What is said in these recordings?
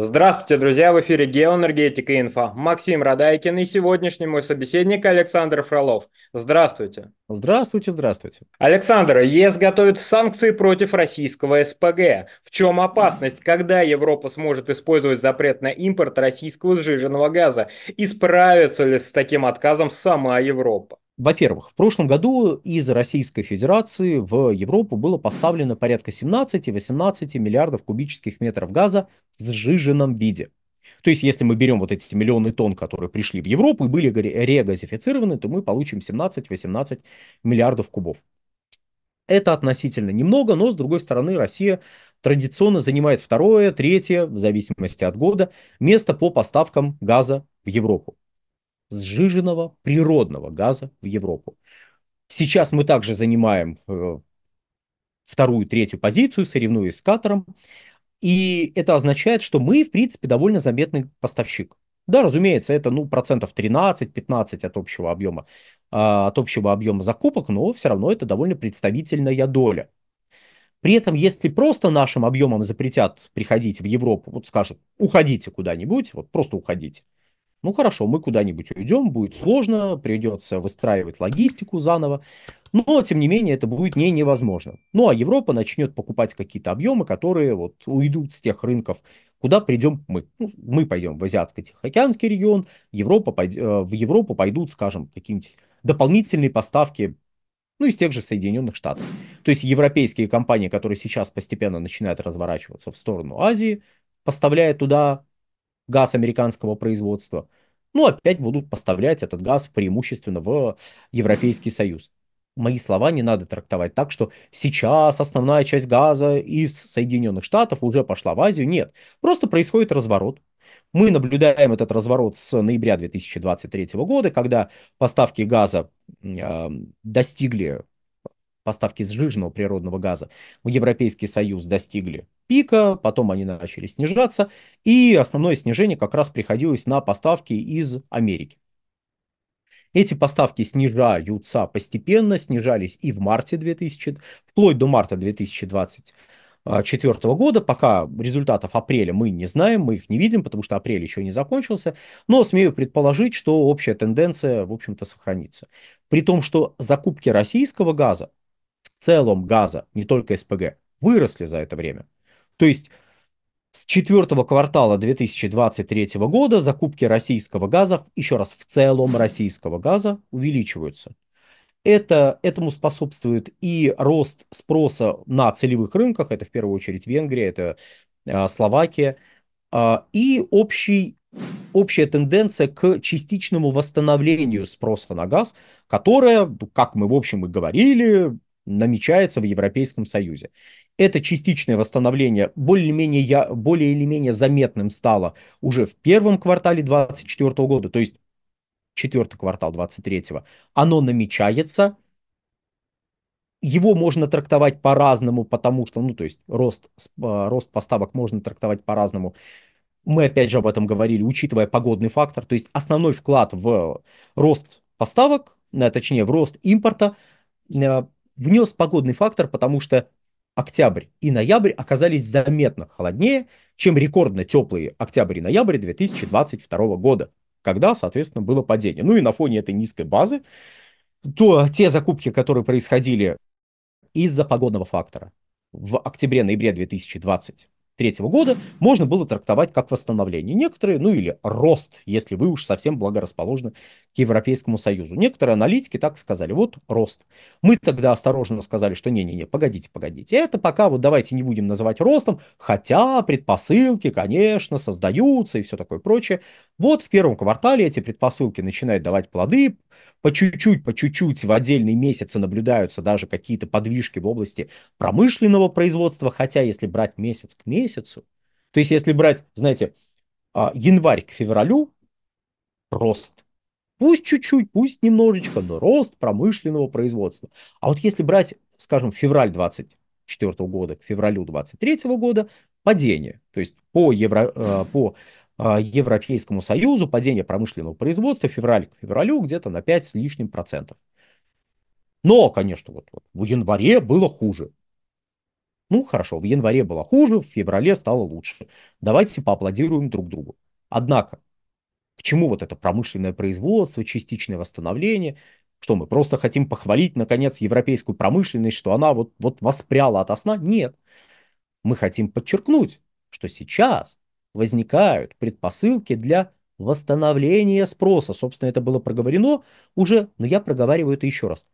Здравствуйте, друзья! В эфире «Геоэнергетика Инфо». Максим Радайкин и сегодняшний мой собеседник Александр Фролов. Здравствуйте! Здравствуйте, здравствуйте! Александр, ЕС готовит санкции против российского СПГ. В чем опасность? Когда Европа сможет использовать запрет на импорт российского сжиженного газа? И справится ли с таким отказом сама Европа? Во-первых, в прошлом году из Российской Федерации в Европу было поставлено порядка 17-18 миллиардов кубических метров газа в сжиженном виде. То есть, если мы берем вот эти миллионы тонн, которые пришли в Европу и были регазифицированы, то мы получим 17-18 миллиардов кубов. Это относительно немного, но, с другой стороны, Россия традиционно занимает второе, третье, в зависимости от года, место по поставкам газа в Европу сжиженного природного газа в Европу. Сейчас мы также занимаем э, вторую, третью позицию, соревнуясь с Катаром. И это означает, что мы, в принципе, довольно заметный поставщик. Да, разумеется, это ну, процентов 13-15 от общего объема, а, от общего объема закупок, но все равно это довольно представительная доля. При этом, если просто нашим объемом запретят приходить в Европу, вот скажут, уходите куда-нибудь, вот просто уходите, ну хорошо, мы куда-нибудь уйдем, будет сложно, придется выстраивать логистику заново, но тем не менее это будет не невозможно. Ну а Европа начнет покупать какие-то объемы, которые вот уйдут с тех рынков, куда придем мы. Ну, мы пойдем в Азиатско-Тихоокеанский регион, Европа пойд... Э, в Европу пойдут, скажем, какие-нибудь дополнительные поставки ну, из тех же Соединенных Штатов. То есть европейские компании, которые сейчас постепенно начинают разворачиваться в сторону Азии, поставляя туда газ американского производства, ну, опять будут поставлять этот газ преимущественно в Европейский Союз. Мои слова не надо трактовать так, что сейчас основная часть газа из Соединенных Штатов уже пошла в Азию. Нет, просто происходит разворот. Мы наблюдаем этот разворот с ноября 2023 года, когда поставки газа э, достигли поставки сжиженного природного газа в Европейский Союз достигли пика, потом они начали снижаться, и основное снижение как раз приходилось на поставки из Америки. Эти поставки снижаются постепенно, снижались и в марте 2000, вплоть до марта 2024 года. Пока результатов апреля мы не знаем, мы их не видим, потому что апрель еще не закончился. Но смею предположить, что общая тенденция, в общем-то, сохранится. При том, что закупки российского газа целом газа, не только СПГ, выросли за это время. То есть с четвертого квартала 2023 года закупки российского газа, еще раз, в целом российского газа увеличиваются. Это, этому способствует и рост спроса на целевых рынках, это в первую очередь Венгрия, это э, Словакия, э, и общий, общая тенденция к частичному восстановлению спроса на газ, которая, ну, как мы в общем и говорили, намечается в Европейском Союзе. Это частичное восстановление более-менее, я, более или менее заметным стало уже в первом квартале 2024 года, то есть четвертый квартал 2023. Оно намечается, его можно трактовать по-разному, потому что, ну, то есть рост, э, рост поставок можно трактовать по-разному. Мы опять же об этом говорили, учитывая погодный фактор. То есть основной вклад в рост поставок, э, точнее в рост импорта э, внес погодный фактор, потому что октябрь и ноябрь оказались заметно холоднее, чем рекордно теплые октябрь и ноябрь 2022 года, когда, соответственно, было падение. Ну и на фоне этой низкой базы, то те закупки, которые происходили из-за погодного фактора в октябре-ноябре 2020 1973 года можно было трактовать как восстановление. Некоторые, ну или рост, если вы уж совсем благорасположены к Европейскому Союзу. Некоторые аналитики так сказали, вот рост. Мы тогда осторожно сказали, что не-не-не, погодите, погодите. Это пока вот давайте не будем называть ростом, хотя предпосылки, конечно, создаются и все такое прочее. Вот в первом квартале эти предпосылки начинают давать плоды, по чуть-чуть, по чуть-чуть в отдельные месяцы наблюдаются даже какие-то подвижки в области промышленного производства, хотя если брать месяц к месяцу, то есть если брать, знаете, а, январь к февралю, рост. Пусть чуть-чуть, пусть немножечко, но рост промышленного производства. А вот если брать, скажем, февраль 2024 года к февралю 2023 года, падение. То есть по, евро, а, по а, Европейскому Союзу, падение промышленного производства февраль к февралю где-то на 5 с лишним процентов. Но, конечно, вот, вот в январе было хуже. Ну, хорошо, в январе было хуже, в феврале стало лучше. Давайте поаплодируем друг другу. Однако, к чему вот это промышленное производство, частичное восстановление? Что мы просто хотим похвалить, наконец, европейскую промышленность, что она вот, вот воспряла от сна? Нет. Мы хотим подчеркнуть, что сейчас возникают предпосылки для восстановления спроса. Собственно, это было проговорено уже, но я проговариваю это еще раз.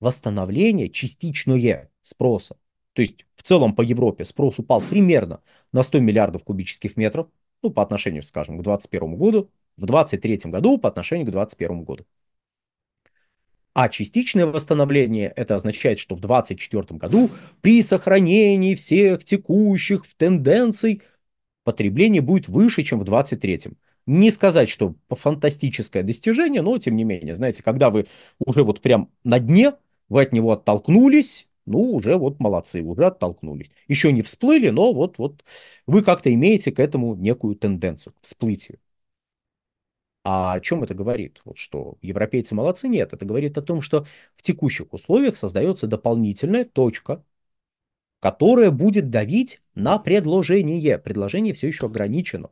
Восстановление частичное спроса. То есть в целом по Европе спрос упал примерно на 100 миллиардов кубических метров, ну, по отношению, скажем, к 2021 году, в 2023 году по отношению к 2021 году. А частичное восстановление это означает, что в 2024 году при сохранении всех текущих тенденций потребление будет выше, чем в 2023. Не сказать, что фантастическое достижение, но тем не менее, знаете, когда вы уже вот прям на дне, вы от него оттолкнулись, ну, уже вот молодцы, уже оттолкнулись. Еще не всплыли, но вот, вот вы как-то имеете к этому некую тенденцию, к всплытию. А о чем это говорит? Вот что европейцы молодцы? Нет, это говорит о том, что в текущих условиях создается дополнительная точка которое будет давить на предложение. Предложение все еще ограничено.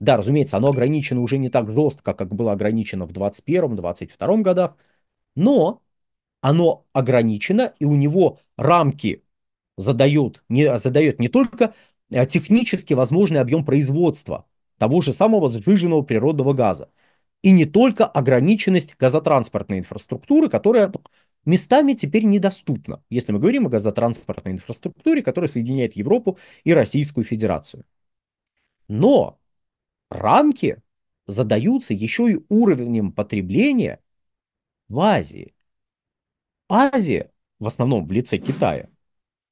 Да, разумеется, оно ограничено уже не так жестко, как было ограничено в 21-22 годах, но оно ограничено, и у него рамки задают, не, задает не только э, технически возможный объем производства того же самого сжиженного природного газа, и не только ограниченность газотранспортной инфраструктуры, которая местами теперь недоступна, если мы говорим о газотранспортной инфраструктуре, которая соединяет Европу и Российскую Федерацию. Но рамки задаются еще и уровнем потребления в Азии. Азия, в основном в лице Китая,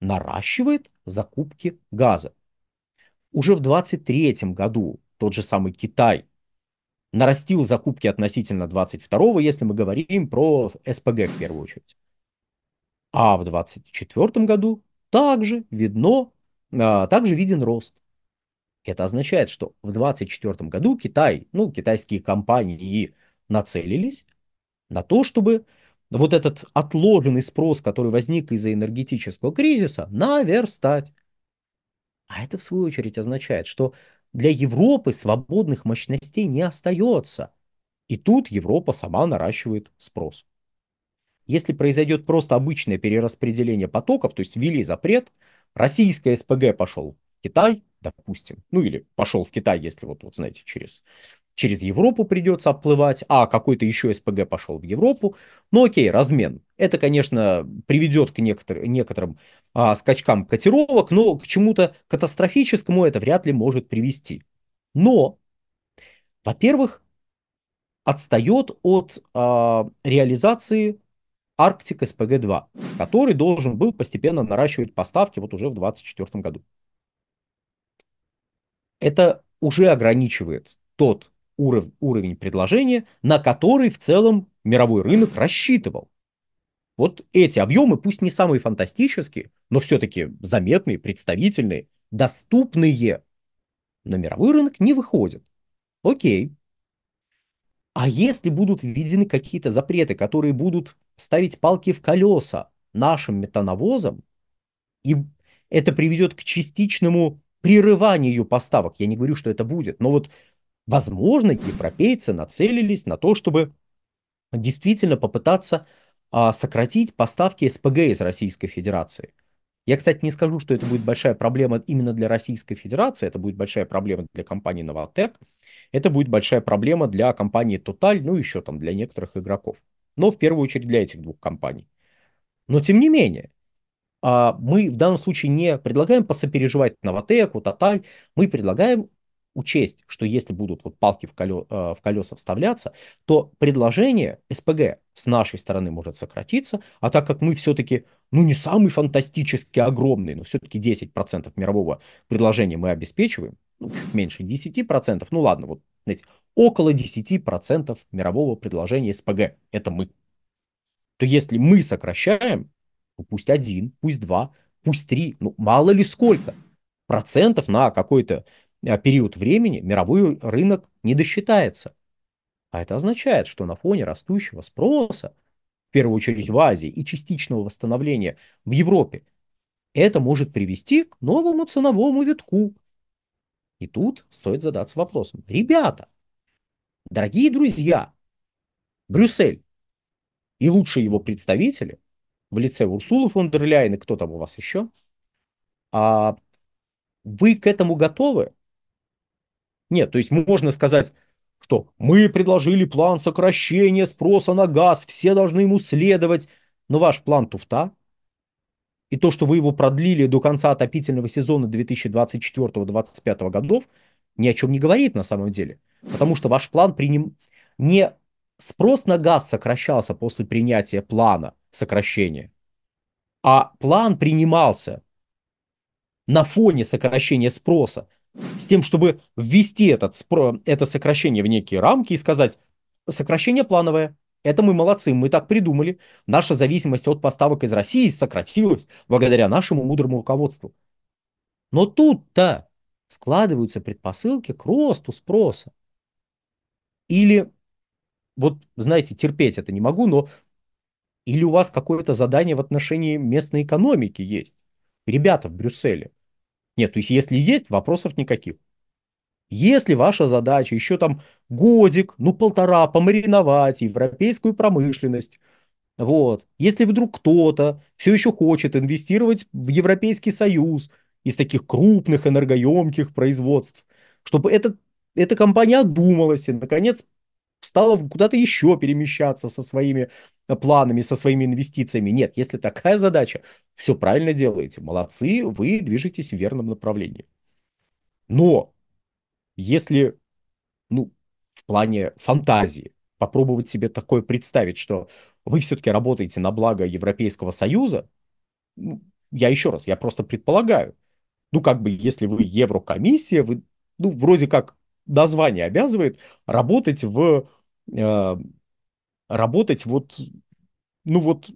наращивает закупки газа. Уже в 2023 году тот же самый Китай нарастил закупки относительно 22-го, если мы говорим про СПГ в первую очередь. А в 2024 году также видно, а, также виден рост. Это означает, что в 2024 году Китай, ну, китайские компании нацелились на то, чтобы вот этот отложенный спрос, который возник из-за энергетического кризиса, наверстать. А это, в свою очередь, означает, что для Европы свободных мощностей не остается. И тут Европа сама наращивает спрос. Если произойдет просто обычное перераспределение потоков, то есть ввели запрет, российское СПГ пошел в Китай, допустим, ну или пошел в Китай, если вот, вот знаете, через через Европу придется оплывать, а какой-то еще СПГ пошел в Европу. Ну окей, размен. Это, конечно, приведет к некотор- некоторым а, скачкам котировок, но к чему-то катастрофическому это вряд ли может привести. Но, во-первых, отстает от а, реализации Арктик СПГ-2, который должен был постепенно наращивать поставки вот уже в 2024 году. Это уже ограничивает тот уров, уровень предложения, на который в целом мировой рынок рассчитывал. Вот эти объемы, пусть не самые фантастические, но все-таки заметные, представительные, доступные, на мировой рынок не выходят. Окей. А если будут введены какие-то запреты, которые будут ставить палки в колеса нашим метановозам, и это приведет к частичному прерыванию поставок, я не говорю, что это будет, но вот Возможно, европейцы нацелились на то, чтобы действительно попытаться а, сократить поставки СПГ из Российской Федерации. Я, кстати, не скажу, что это будет большая проблема именно для Российской Федерации, это будет большая проблема для компании Новотек, это будет большая проблема для компании Total, ну еще там для некоторых игроков. Но в первую очередь для этих двух компаний. Но тем не менее, а, мы в данном случае не предлагаем посопереживать Новотеку, Тоталь, мы предлагаем учесть, что если будут вот палки в, колё, э, в колеса вставляться, то предложение СПГ с нашей стороны может сократиться, а так как мы все-таки, ну не самый фантастически огромный, но все-таки 10% мирового предложения мы обеспечиваем, ну, меньше 10%, ну ладно, вот знаете, около 10% мирового предложения СПГ, это мы. То если мы сокращаем, ну, пусть один, пусть два, пусть три, ну мало ли сколько, процентов на какой-то Э, период времени мировой рынок не досчитается. А это означает, что на фоне растущего спроса, в первую очередь в Азии, и частичного восстановления в Европе, это может привести к новому ценовому витку. И тут стоит задаться вопросом. Ребята, дорогие друзья, Брюссель и лучшие его представители в лице Урсулы фон дер Ляйен и кто там у вас еще, а вы к этому готовы? Нет, то есть можно сказать, что мы предложили план сокращения спроса на газ, все должны ему следовать, но ваш план туфта, и то, что вы его продлили до конца отопительного сезона 2024-2025 годов, ни о чем не говорит на самом деле. Потому что ваш план приним... не спрос на газ сокращался после принятия плана сокращения, а план принимался на фоне сокращения спроса с тем, чтобы ввести этот, это сокращение в некие рамки и сказать, сокращение плановое, это мы молодцы, мы так придумали. Наша зависимость от поставок из России сократилась благодаря нашему мудрому руководству. Но тут-то складываются предпосылки к росту спроса. Или, вот знаете, терпеть это не могу, но или у вас какое-то задание в отношении местной экономики есть. Ребята в Брюсселе, нет, то есть если есть, вопросов никаких. Если ваша задача еще там годик, ну полтора помариновать европейскую промышленность, вот. Если вдруг кто-то все еще хочет инвестировать в Европейский Союз из таких крупных энергоемких производств, чтобы эта, эта компания одумалась и, наконец, стала куда-то еще перемещаться со своими э, планами, со своими инвестициями. Нет, если такая задача, все правильно делаете, молодцы, вы движетесь в верном направлении. Но если, ну, в плане фантазии, попробовать себе такое представить, что вы все-таки работаете на благо Европейского Союза, ну, я еще раз, я просто предполагаю, ну, как бы, если вы Еврокомиссия, вы, ну, вроде как название обязывает работать в... Э, работать вот... Ну вот...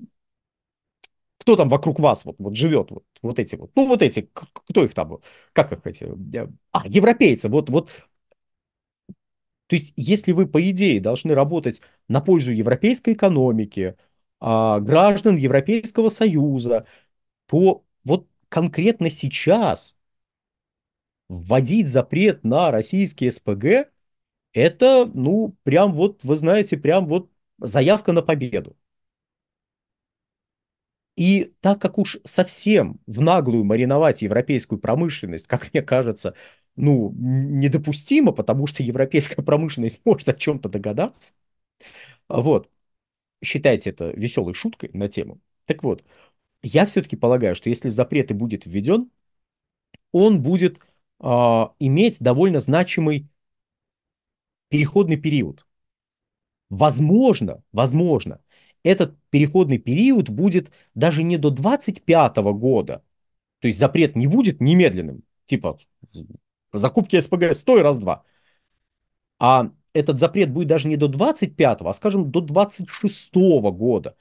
Кто там вокруг вас вот, вот живет? Вот, вот эти вот. Ну вот эти, кто их там? Как их эти? Э, а, европейцы. Вот, вот то есть, если вы, по идее, должны работать на пользу европейской экономики, а, граждан Европейского Союза, то вот конкретно сейчас вводить запрет на российские СПГ, это, ну, прям вот, вы знаете, прям вот заявка на победу. И так как уж совсем в наглую мариновать европейскую промышленность, как мне кажется, ну, недопустимо, потому что европейская промышленность может о чем-то догадаться. А вот. Считайте это веселой шуткой на тему. Так вот, я все-таки полагаю, что если запрет и будет введен, он будет а, иметь довольно значимый переходный период. Возможно, возможно, этот переходный период будет даже не до 25 года. То есть запрет не будет немедленным, типа закупки СПГ стой раз-два. А этот запрет будет даже не до 25, а скажем, до 26 года.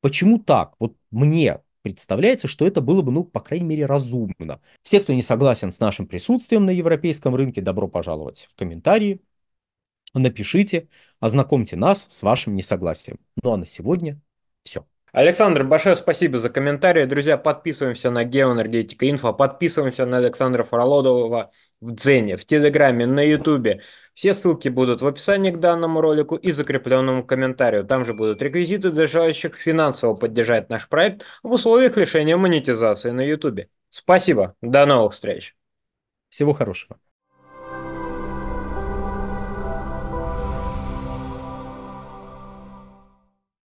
Почему так? Вот мне представляется, что это было бы, ну, по крайней мере, разумно. Все, кто не согласен с нашим присутствием на европейском рынке, добро пожаловать в комментарии, напишите, ознакомьте нас с вашим несогласием. Ну а на сегодня все. Александр, большое спасибо за комментарии. Друзья, подписываемся на Геоэнергетика Инфо, подписываемся на Александра Фролодова в Дзене, в Телеграме, на Ютубе. Все ссылки будут в описании к данному ролику и закрепленному комментарию. Там же будут реквизиты для желающих финансово поддержать наш проект в условиях лишения монетизации на Ютубе. Спасибо, до новых встреч. Всего хорошего.